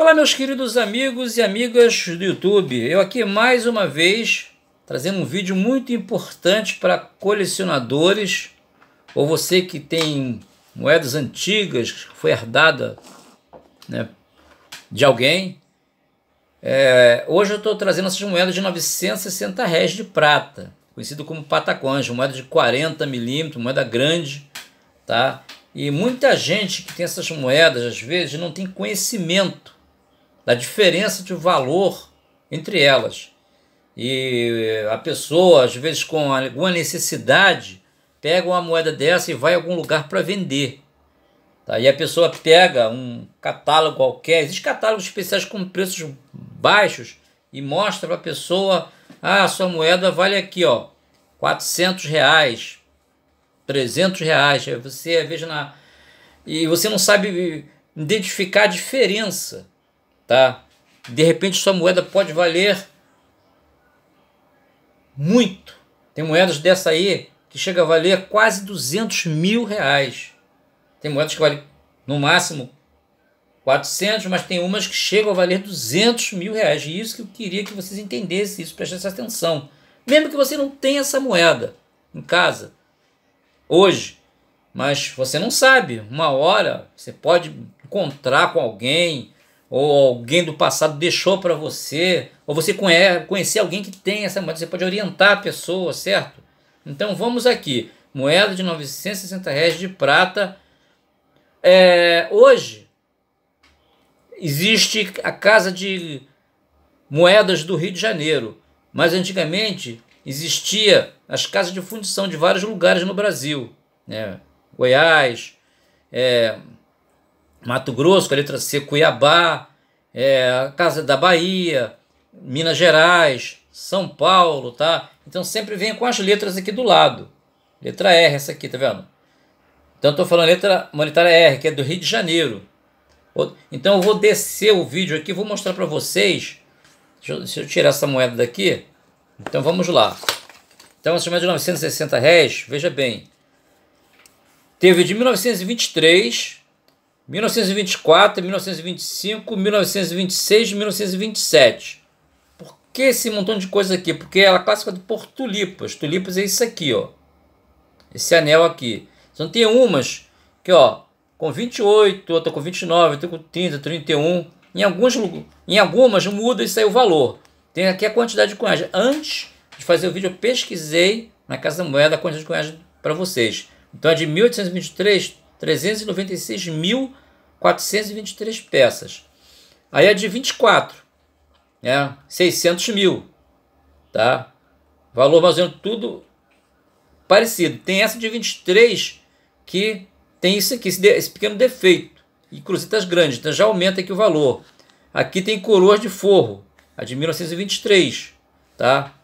Olá, meus queridos amigos e amigas do YouTube. Eu aqui mais uma vez trazendo um vídeo muito importante para colecionadores ou você que tem moedas antigas que foi herdada né, de alguém. É, hoje eu estou trazendo essas moedas de 960 réis de prata, conhecido como patacões, moeda de 40 milímetros, moeda grande, tá? E muita gente que tem essas moedas, às vezes, não tem conhecimento da diferença de valor entre elas. E a pessoa, às vezes com alguma necessidade, pega uma moeda dessa e vai a algum lugar para vender. Tá? E a pessoa pega um catálogo qualquer, existem catálogos especiais com preços baixos e mostra para a pessoa: ah, a sua moeda vale aqui, ó, 400 reais, 300 reais. Você veja na. E você não sabe identificar a diferença tá? De repente sua moeda pode valer muito. Tem moedas dessa aí que chega a valer quase 200 mil reais. Tem moedas que valem no máximo 400, mas tem umas que chegam a valer 200 mil reais. E isso que eu queria que vocês entendessem isso, prestassem atenção. Mesmo que você não tenha essa moeda em casa hoje, mas você não sabe. Uma hora você pode encontrar com alguém, ou alguém do passado deixou para você, ou você conhece, alguém que tem essa moeda, você pode orientar a pessoa, certo? Então vamos aqui, moeda de 960 reais de prata. É, hoje existe a Casa de Moedas do Rio de Janeiro, mas antigamente existia as casas de fundição de vários lugares no Brasil, né? Goiás, é, Mato Grosso, com a letra C, Cuiabá, é, Casa da Bahia, Minas Gerais, São Paulo, tá? Então sempre vem com as letras aqui do lado. Letra R, essa aqui, tá vendo? Então estou falando letra monetária R, que é do Rio de Janeiro. Então eu vou descer o vídeo aqui, vou mostrar para vocês. Deixa eu, deixa eu, tirar essa moeda daqui. Então vamos lá. Então essa moeda de 960 réis, veja bem. Teve de 1923 1924, 1925, 1926, 1927. Por que esse montão de coisa aqui? Porque ela é clássica por tulipas. Tulipas é isso aqui, ó. Esse anel aqui. Então tem umas que, ó, com 28, outra com 29, outra com 30, 31. Em, alguns, em algumas muda isso aí o valor. Tem aqui a quantidade de cunhagem. Antes de fazer o vídeo, eu pesquisei na Casa da Moeda a quantidade de cunhagem para vocês. Então, a é de 1823 396.423 peças. Aí a é de 24, né? 600 mil, tá? Valor mais ou menos tudo parecido. Tem essa de 23 que tem isso aqui, esse, de, esse pequeno defeito. E cruzetas grandes, então já aumenta aqui o valor. Aqui tem coroas de forro, a de 1923, tá?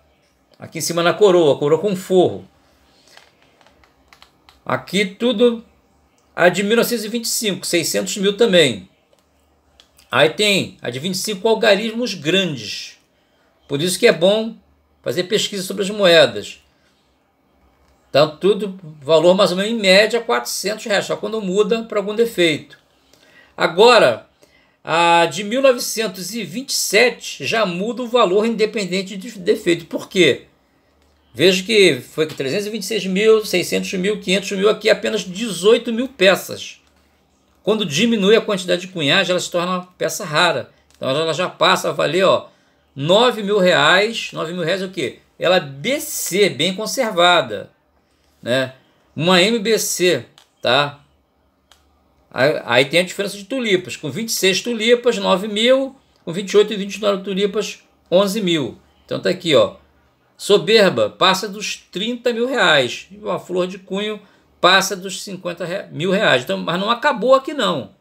Aqui em cima na coroa, coroa com forro. Aqui tudo a de 1925, 600 mil também. Aí tem a de 25, algarismos grandes. Por isso que é bom fazer pesquisa sobre as moedas. Então, tudo, valor mais ou menos em média, 400 reais, só quando muda para algum defeito. Agora, a de 1927 já muda o valor independente de defeito. Por quê? Veja que foi 326 mil, 600 mil, 500 mil, aqui apenas 18 mil peças. Quando diminui a quantidade de cunhagem, ela se torna uma peça rara. Então ela já passa a valer ó, 9 mil reais. 9 mil reais é o quê? Ela é BC, bem conservada. Né? Uma MBC, tá? Aí tem a diferença de tulipas. Com 26 tulipas, 9 mil. Com 28 e 29 tulipas, 11 mil. Então tá aqui, ó. Soberba passa dos 30 mil reais. E uma flor de cunho passa dos 50 mil reais. Então, mas não acabou aqui não.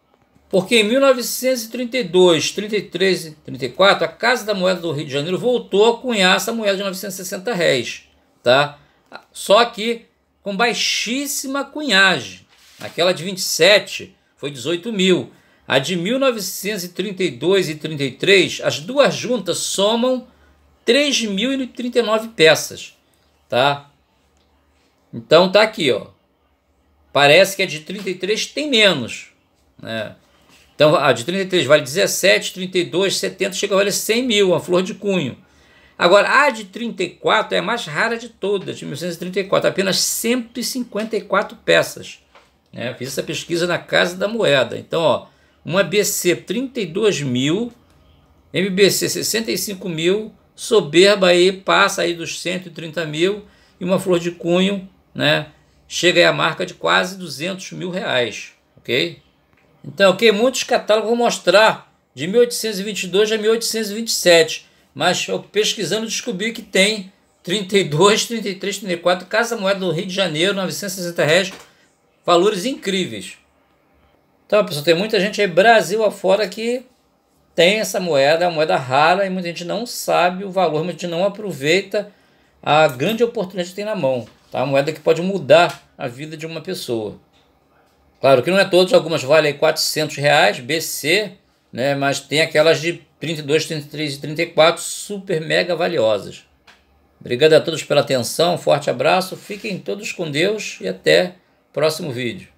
Porque em 1932, 33 e 34, a Casa da Moeda do Rio de Janeiro voltou a cunhar essa moeda de 960 réis. Tá? Só que com baixíssima cunhagem. Aquela de 27 foi 18 mil. A de 1932 e 33, as duas juntas somam 3.039 peças, tá? Então tá aqui, ó. Parece que a de 33 tem menos, né? Então a de 33 vale 17, 32, 70, chega a valer 100 mil, a flor de cunho. Agora, a de 34 é a mais rara de todas, de 1934, apenas 154 peças. Né? Fiz essa pesquisa na Casa da Moeda. Então, ó, uma BC 32 mil, MBC 65 mil, soberba aí passa aí dos 130 mil e uma flor de cunho, né? Chega aí a marca de quase 200 mil reais, ok? Então, ok, muitos catálogos vão mostrar de 1822 a 1827, mas eu pesquisando descobri que tem 32, 33, 34, Casa Moeda do Rio de Janeiro, 960 reais, valores incríveis. Então, pessoal, tem muita gente aí Brasil afora que tem essa moeda, é uma moeda rara e muita gente não sabe o valor, muita gente não aproveita a grande oportunidade que tem na mão. Tá? Uma moeda que pode mudar a vida de uma pessoa. Claro que não é todas, algumas valem 400 reais, BC, né? mas tem aquelas de 32, 33 e 34 super mega valiosas. Obrigado a todos pela atenção, forte abraço, fiquem todos com Deus e até o próximo vídeo.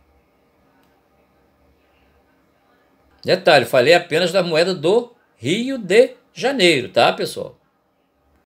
Detalhe, falei apenas da moeda do Rio de Janeiro, tá, pessoal?